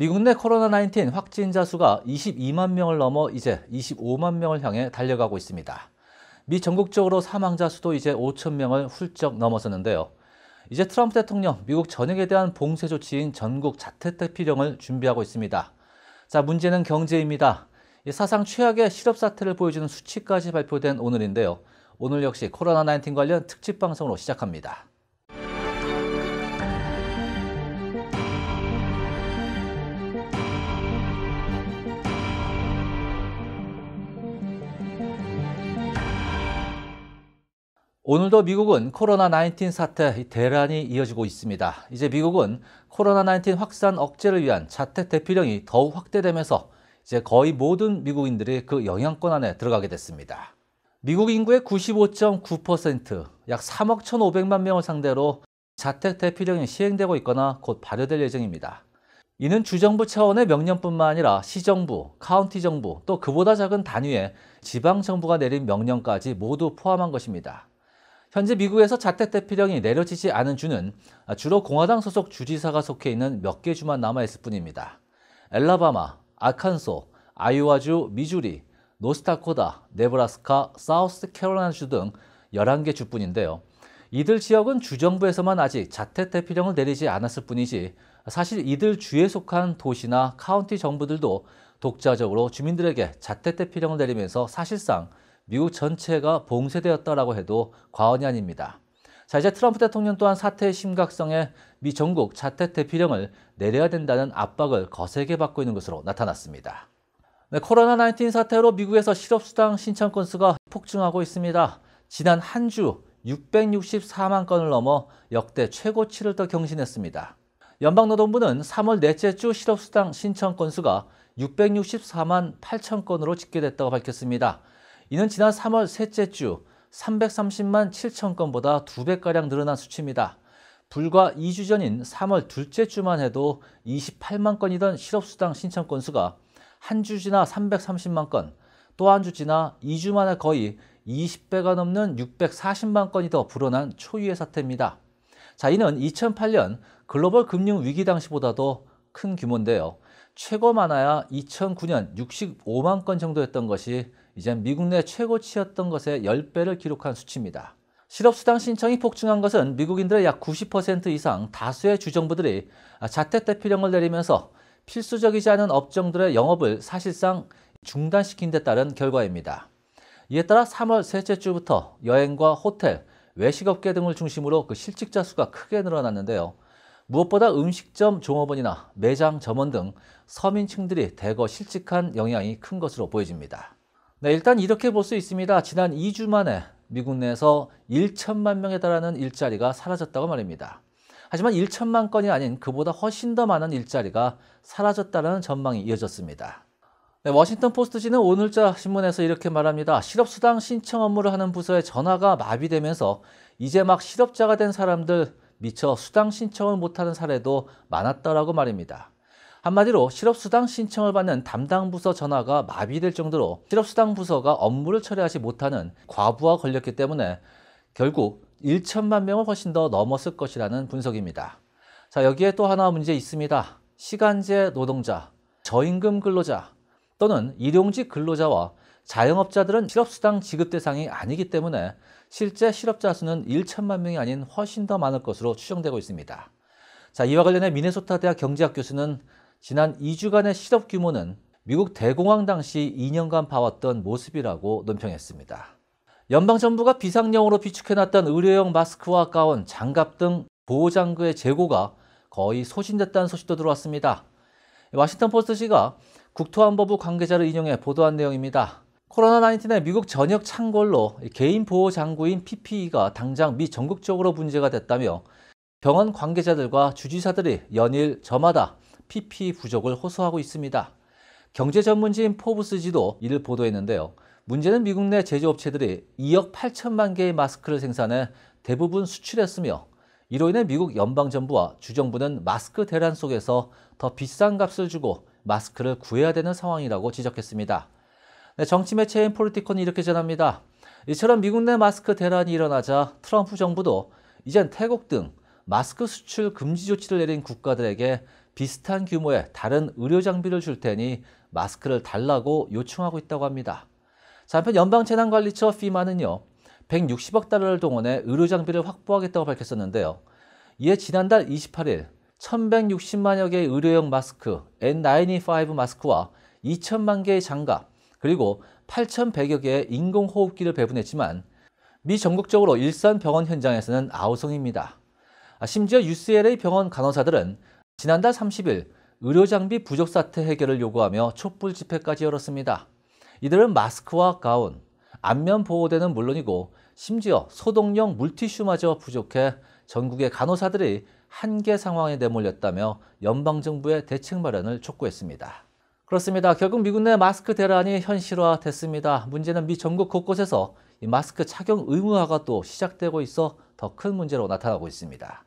미국 내 코로나19 확진자 수가 22만 명을 넘어 이제 25만 명을 향해 달려가고 있습니다. 미 전국적으로 사망자 수도 이제 5천 명을 훌쩍 넘어섰는데요. 이제 트럼프 대통령 미국 전역에 대한 봉쇄 조치인 전국 자택대피령을 준비하고 있습니다. 자 문제는 경제입니다. 사상 최악의 실업 사태를 보여주는 수치까지 발표된 오늘인데요. 오늘 역시 코로나19 관련 특집 방송으로 시작합니다. 오늘도 미국은 코로나19 사태 대란이 이어지고 있습니다. 이제 미국은 코로나19 확산 억제를 위한 자택 대피령이 더욱 확대되면서 이제 거의 모든 미국인들이 그 영향권 안에 들어가게 됐습니다. 미국 인구의 95.9%, 약 3억 1,500만 명을 상대로 자택 대피령이 시행되고 있거나 곧 발효될 예정입니다. 이는 주정부 차원의 명령뿐만 아니라 시정부, 카운티 정부, 또 그보다 작은 단위의 지방 정부가 내린 명령까지 모두 포함한 것입니다. 현재 미국에서 자택 대피령이 내려지지 않은 주는 주로 공화당 소속 주지사가 속해 있는 몇 개 주만 남아있을 뿐입니다. 엘라바마, 아칸소, 아이오와주, 미주리, 노스타코다, 네브라스카, 사우스캐롤라이나주 등 11개 주뿐인데요. 이들 지역은 주정부에서만 아직 자택 대피령을 내리지 않았을 뿐이지 사실 이들 주에 속한 도시나 카운티 정부들도 독자적으로 주민들에게 자택 대피령을 내리면서 사실상 미국 전체가 봉쇄되었다라고 해도 과언이 아닙니다. 자 이제 트럼프 대통령 또한 사태의 심각성에 미 전국 자택 대피령을 내려야 된다는 압박을 거세게 받고 있는 것으로 나타났습니다. 네, 코로나19 사태로 미국에서 실업수당 신청 건수가 폭증하고 있습니다. 지난 한 주 664만 건을 넘어 역대 최고치를 더 경신했습니다. 연방노동부는 3월 넷째 주 실업수당 신청 건수가 664만 8천 건으로 집계됐다고 밝혔습니다. 이는 지난 3월 셋째 주 330만 7천 건보다 2배가량 늘어난 수치입니다. 불과 2주 전인 3월 둘째 주만 해도 28만 건이던 실업수당 신청 건수가 한 주 지나 330만 건, 또 한 주 지나 2주 만에 거의 20배가 넘는 640만 건이 더 불어난 초유의 사태입니다. 자, 이는 2008년 글로벌 금융 위기 당시보다도 큰 규모인데요. 최고 많아야 2009년 65만 건 정도였던 것이 이젠 미국 내 최고치였던 것의 10배를 기록한 수치입니다. 실업수당 신청이 폭증한 것은 미국인들의 약 90% 이상 다수의 주정부들이 자택대피령을 내리면서 필수적이지 않은 업종들의 영업을 사실상 중단시킨 데 따른 결과입니다. 이에 따라 3월 셋째 주부터 여행과 호텔, 외식업계 등을 중심으로 그 실직자 수가 크게 늘어났는데요. 무엇보다 음식점 종업원이나 매장 점원 등 서민층들이 대거 실직한 영향이 큰 것으로 보여집니다. 네, 일단 이렇게 볼 수 있습니다. 지난 2주 만에 미국 내에서 1천만 명에 달하는 일자리가 사라졌다고 말입니다. 하지만 1천만 건이 아닌 그보다 훨씬 더 많은 일자리가 사라졌다는 전망이 이어졌습니다. 네, 워싱턴 포스트지는 오늘자 신문에서 이렇게 말합니다. 실업수당 신청 업무를 하는 부서의 전화가 마비되면서 이제 막 실업자가 된 사람들 미처 수당 신청을 못하는 사례도 많았다라고 말입니다. 한마디로 실업수당 신청을 받는 담당 부서 전화가 마비될 정도로 실업수당 부서가 업무를 처리하지 못하는 과부하 걸렸기 때문에 결국 1천만 명을 훨씬 더 넘었을 것이라는 분석입니다. 자 여기에 또 하나 문제 있습니다. 시간제 노동자, 저임금 근로자 또는 일용직 근로자와 자영업자들은 실업수당 지급 대상이 아니기 때문에 실제 실업자 수는 1천만 명이 아닌 훨씬 더 많을 것으로 추정되고 있습니다. 자 이와 관련해 미네소타 대학 경제학 교수는 지난 2주간의 실업 규모는 미국 대공황 당시 2년간 봐왔던 모습이라고 논평했습니다. 연방정부가 비상령으로 비축해놨던 의료용 마스크와 가운, 장갑 등 보호장구의 재고가 거의 소진됐다는 소식도 들어왔습니다. 와싱턴포스트지가 국토안보부 관계자를 인용해 보도한 내용입니다. 코로나19의 미국 전역 창궐로 개인 보호 장구인 PPE가 당장 미 전국적으로 문제가 됐다며 병원 관계자들과 주지사들이 연일 저마다 PP 부족을 호소하고 있습니다. 경제 전문지인 포브스지도 이를 보도했는데요. 문제는 미국 내 제조업체들이 2억 8천만 개의 마스크를 생산해 대부분 수출했으며 이로 인해 미국 연방정부와 주정부는 마스크 대란 속에서 더 비싼 값을 주고 마스크를 구해야 되는 상황이라고 지적했습니다. 네, 정치 매체인 폴리티콘이 이렇게 전합니다. 이처럼 미국 내 마스크 대란이 일어나자 트럼프 정부도 이젠 태국 등 마스크 수출 금지 조치를 내린 국가들에게 비슷한 규모의 다른 의료 장비를 줄 테니 마스크를 달라고 요청하고 있다고 합니다. 자, 한편 연방재난관리처 피마는요. 160억 달러를 동원해 의료 장비를 확보하겠다고 밝혔었는데요. 이에 지난달 28일 1160만여 개의 의료용 마스크 N95 마스크와 2천만 개의 장갑 그리고 8,100여 개의 인공호흡기를 배분했지만 미 전국적으로 일선 병원 현장에서는 아우성입니다. 아, 심지어 UCLA 병원 간호사들은 지난달 30일 의료장비 부족 사태 해결을 요구하며 촛불 집회까지 열었습니다. 이들은 마스크와 가운, 안면 보호대는 물론이고 심지어 소독용 물티슈마저 부족해 전국의 간호사들이 한계 상황에 내몰렸다며 연방정부의 대책 마련을 촉구했습니다. 그렇습니다. 결국 미군내 마스크 대란이 현실화됐습니다. 문제는 미 전국 곳곳에서 이 마스크 착용 의무화가 또 시작되고 있어 더 큰 문제로 나타나고 있습니다.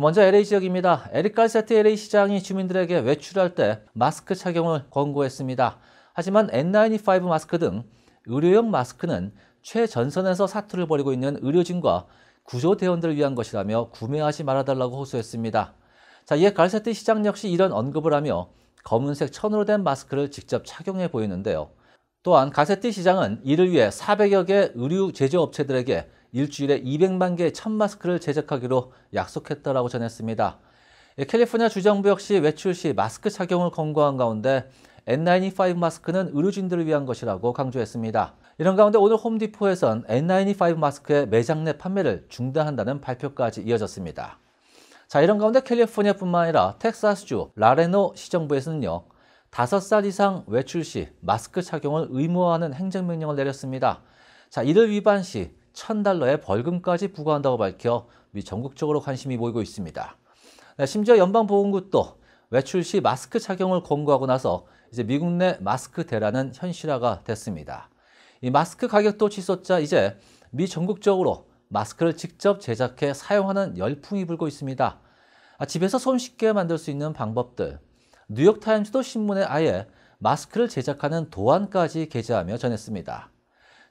먼저 LA 지역입니다. 에릭 갈세트 LA 시장이 주민들에게 외출할 때 마스크 착용을 권고했습니다. 하지만 N95 마스크 등 의료용 마스크는 최전선에서 사투를 벌이고 있는 의료진과 구조대원들을 위한 것이라며 구매하지 말아달라고 호소했습니다. 자, 이에 갈세트 시장 역시 이런 언급을 하며 검은색 천으로 된 마스크를 직접 착용해 보이는데요. 또한 갈세티 시장은 이를 위해 400여 개 의류 제조업체들에게 일주일에 200만 개의 천 마스크를 제작하기로 약속했다라고 전했습니다. 예, 캘리포니아 주정부 역시 외출 시 마스크 착용을 권고한 가운데 N95 마스크는 의료진들을 위한 것이라고 강조했습니다. 이런 가운데 오늘 홈디포에선 N95 마스크의 매장 내 판매를 중단한다는 발표까지 이어졌습니다. 자, 이런 가운데 캘리포니아뿐만 아니라 텍사스주 라레노 시정부에서는요. 5살 이상 외출 시 마스크 착용을 의무화하는 행정명령을 내렸습니다. 자, 이를 위반 시 1000달러의 벌금까지 부과한다고 밝혀 미 전국적으로 관심이 모이고 있습니다. 네, 심지어 연방보건국도 외출 시 마스크 착용을 권고하고 나서 이제 미국 내 마스크 대란은 현실화가 됐습니다. 이 마스크 가격도 치솟자 이제 미 전국적으로 마스크를 직접 제작해 사용하는 열풍이 불고 있습니다. 아, 집에서 손쉽게 만들 수 있는 방법들. 뉴욕타임스도 신문에 아예 마스크를 제작하는 도안까지 게재하며 전했습니다.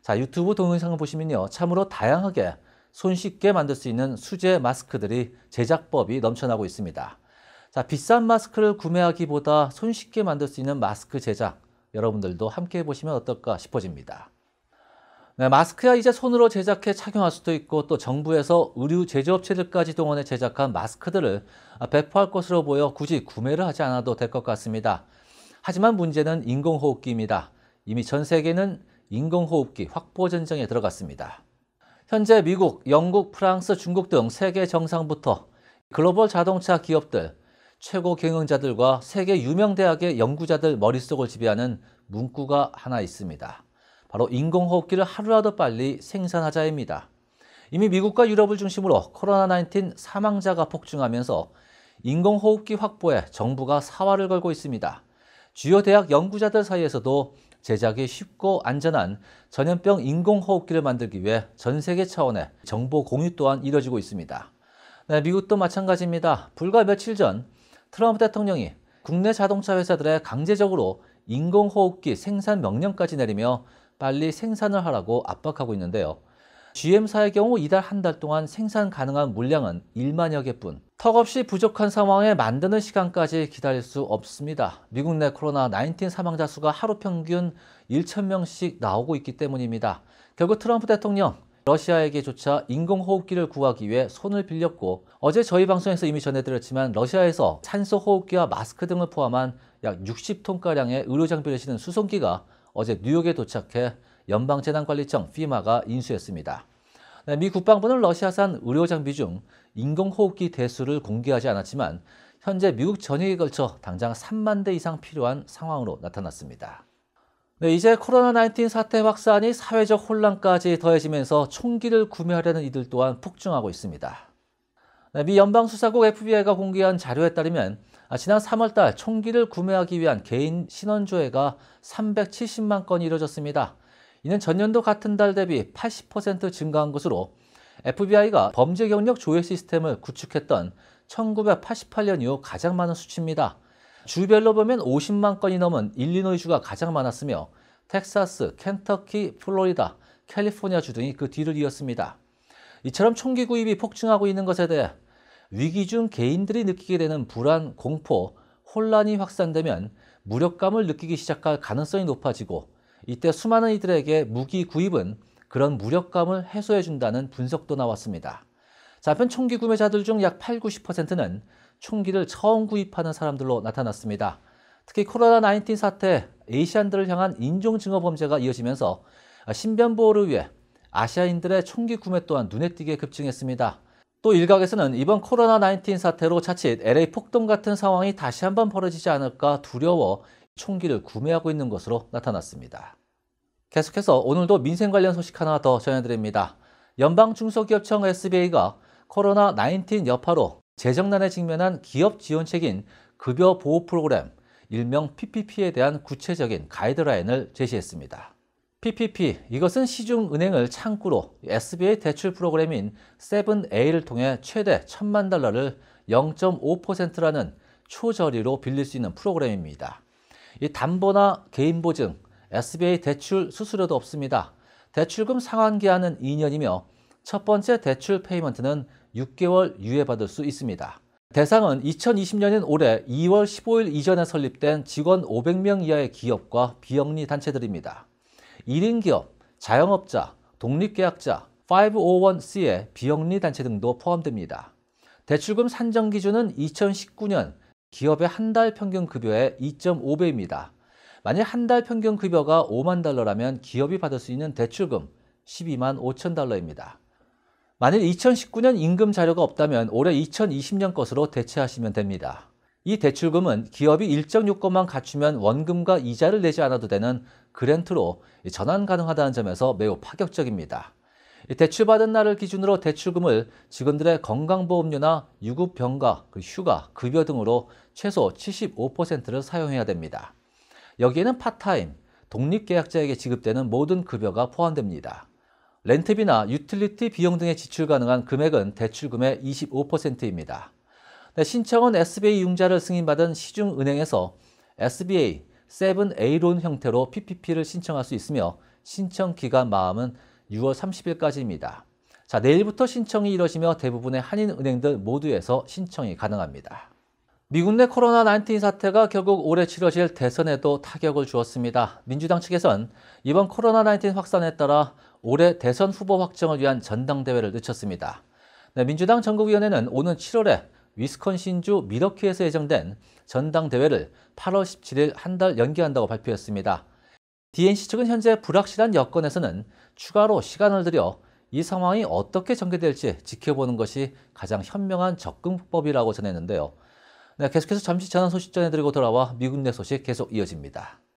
자, 유튜브 동영상을 보시면요. 참으로 다양하게 손쉽게 만들 수 있는 수제 마스크들이 제작법이 넘쳐나고 있습니다. 자, 비싼 마스크를 구매하기보다 손쉽게 만들 수 있는 마스크 제작 여러분들도 함께 보시면 어떨까 싶어집니다. 네, 마스크야 이제 손으로 제작해 착용할 수도 있고 또 정부에서 의류 제조업체들까지 동원해 제작한 마스크들을 배포할 것으로 보여 굳이 구매를 하지 않아도 될 것 같습니다. 하지만 문제는 인공호흡기입니다. 이미 전 세계는 인공호흡기 확보 전쟁에 들어갔습니다. 현재 미국, 영국, 프랑스, 중국 등 세계 정상부터 글로벌 자동차 기업들, 최고 경영자들과 세계 유명 대학의 연구자들 머릿속을 지배하는 문구가 하나 있습니다. 바로 인공호흡기를 하루라도 빨리 생산하자입니다. 이미 미국과 유럽을 중심으로 코로나19 사망자가 폭증하면서 인공호흡기 확보에 정부가 사활을 걸고 있습니다. 주요 대학 연구자들 사이에서도 제작이 쉽고 안전한 전염병 인공호흡기를 만들기 위해 전 세계 차원의 정보 공유 또한 이뤄지고 있습니다. 네, 미국도 마찬가지입니다. 불과 며칠 전 트럼프 대통령이 국내 자동차 회사들의 강제적으로 인공호흡기 생산 명령까지 내리며 빨리 생산을 하라고 압박하고 있는데요. GM사의 경우 이달 한 달 동안 생산 가능한 물량은 1만여 개뿐 턱없이 부족한 상황에 만드는 시간까지 기다릴 수 없습니다. 미국 내 코로나19 사망자 수가 하루 평균 1천명씩 나오고 있기 때문입니다. 결국 트럼프 대통령 러시아에게조차 인공호흡기를 구하기 위해 손을 빌렸고 어제 저희 방송에서 이미 전해드렸지만 러시아에서 산소호흡기와 마스크 등을 포함한 약 60톤가량의 의료장비를 실은 수송기가 어제 뉴욕에 도착해 연방재난관리청 FEMA가 인수했습니다. 네, 미 국방부는 러시아산 의료장비 중 인공호흡기 대수를 공개하지 않았지만 현재 미국 전역에 걸쳐 당장 3만 대 이상 필요한 상황으로 나타났습니다. 네, 이제 코로나19 사태 확산이 사회적 혼란까지 더해지면서 총기를 구매하려는 이들 또한 폭증하고 있습니다. 네, 미 연방수사국 FBI가 공개한 자료에 따르면 아, 지난 3월달 총기를 구매하기 위한 개인 신원조회가 370만 건이 이뤄졌습니다. 이는 전년도 같은 달 대비 80% 증가한 것으로 FBI가 범죄 경력 조회 시스템을 구축했던 1988년 이후 가장 많은 수치입니다. 주별로 보면 50만 건이 넘은 일리노이주가 가장 많았으며 텍사스, 켄터키, 플로리다, 캘리포니아 주 등이 그 뒤를 이었습니다. 이처럼 총기 구입이 폭증하고 있는 것에 대해 위기 중 개인들이 느끼게 되는 불안, 공포, 혼란이 확산되면 무력감을 느끼기 시작할 가능성이 높아지고 이때 수많은 이들에게 무기 구입은 그런 무력감을 해소해준다는 분석도 나왔습니다. 자편 총기 구매자들 중 약 8, 90%는 총기를 처음 구입하는 사람들로 나타났습니다. 특히 코로나19 사태, 에이시안들을 향한 인종증오 범죄가 이어지면서 신변보호를 위해 아시아인들의 총기 구매 또한 눈에 띄게 급증했습니다. 또 일각에서는 이번 코로나19 사태로 자칫 LA 폭동 같은 상황이 다시 한번 벌어지지 않을까 두려워 총기를 구매하고 있는 것으로 나타났습니다. 계속해서 오늘도 민생 관련 소식 하나 더 전해드립니다. 연방중소기업청 SBA가 코로나19 여파로 재정난에 직면한 기업 지원책인 급여 보호 프로그램, 일명 PPP에 대한 구체적인 가이드라인을 제시했습니다. PPP, 이것은 시중은행을 창구로 SBA 대출 프로그램인 7A를 통해 최대 1천만 달러를 0.5%라는 초저리로 빌릴 수 있는 프로그램입니다. 이 담보나 개인 보증, SBA 대출 수수료도 없습니다. 대출금 상환 기한은 2년이며 첫 번째 대출 페이먼트는 6개월 유예받을 수 있습니다. 대상은 2020년인 올해 2월 15일 이전에 설립된 직원 500명 이하의 기업과 비영리 단체들입니다. 1인 기업, 자영업자, 독립계약자, 501C의 비영리 단체 등도 포함됩니다. 대출금 산정 기준은 2019년 기업의 한 달 평균 급여의 2.5배입니다. 만약 한 달 평균 급여가 5만 달러라면 기업이 받을 수 있는 대출금 12만 5천 달러입니다. 만일 2019년 임금 자료가 없다면 올해 2020년 것으로 대체하시면 됩니다. 이 대출금은 기업이 일정 요건만 갖추면 원금과 이자를 내지 않아도 되는 그랜트로 전환 가능하다는 점에서 매우 파격적입니다. 대출받은 날을 기준으로 대출금을 직원들의 건강보험료나 유급병가, 그 휴가, 급여 등으로 최소 75%를 사용해야 됩니다. 여기에는 파타임, 독립계약자에게 지급되는 모든 급여가 포함됩니다. 렌트비나 유틸리티 비용 등에 지출 가능한 금액은 대출금의 25%입니다. 네, 신청은 SBA 융자를 승인받은 시중은행에서 SBA 7A론 형태로 PPP를 신청할 수 있으며 신청 기간 마음은 6월 30일까지입니다. 자, 내일부터 신청이 이뤄지며 대부분의 한인은행들 모두에서 신청이 가능합니다. 미국 내 코로나19 사태가 결국 올해 치러질 대선에도 타격을 주었습니다. 민주당 측에선 이번 코로나19 확산에 따라 올해 대선 후보 확정을 위한 전당대회를 늦췄습니다. 네, 민주당 전국위원회는 오는 7월에 위스콘신주 미러키에서 예정된 전당대회를 8월 17일 한 달 연기한다고 발표했습니다. DNC 측은 현재 불확실한 여건에서는 추가로 시간을 들여 이 상황이 어떻게 전개될지 지켜보는 것이 가장 현명한 접근법이라고 전했는데요. 네, 계속해서 잠시 전환 소식 전해드리고 돌아와 미국 내 소식 계속 이어집니다.